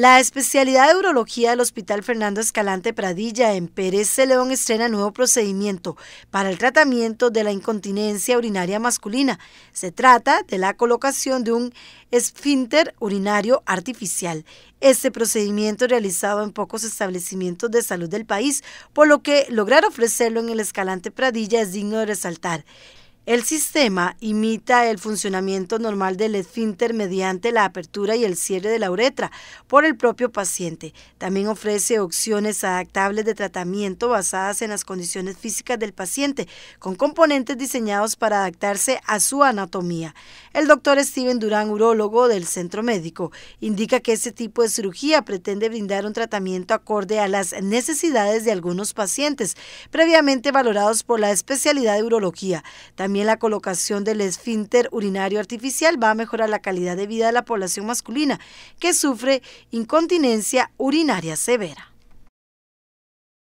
La especialidad de urología del Hospital Fernando Escalante Pradilla en Pérez León estrena nuevo procedimiento para el tratamiento de la incontinencia urinaria masculina. Se trata de la colocación de un esfínter urinario artificial. Este procedimiento realizado en pocos establecimientos de salud del país, por lo que lograr ofrecerlo en el Escalante Pradilla es digno de resaltar. El sistema imita el funcionamiento normal del esfínter mediante la apertura y el cierre de la uretra por el propio paciente. También ofrece opciones adaptables de tratamiento basadas en las condiciones físicas del paciente, con componentes diseñados para adaptarse a su anatomía. El doctor Steven Durán, urólogo del Centro Médico, indica que este tipo de cirugía pretende brindar un tratamiento acorde a las necesidades de algunos pacientes, previamente valorados por la especialidad de urología la colocación del esfínter urinario artificial va a mejorar la calidad de vida de la población masculina que sufre incontinencia urinaria severa.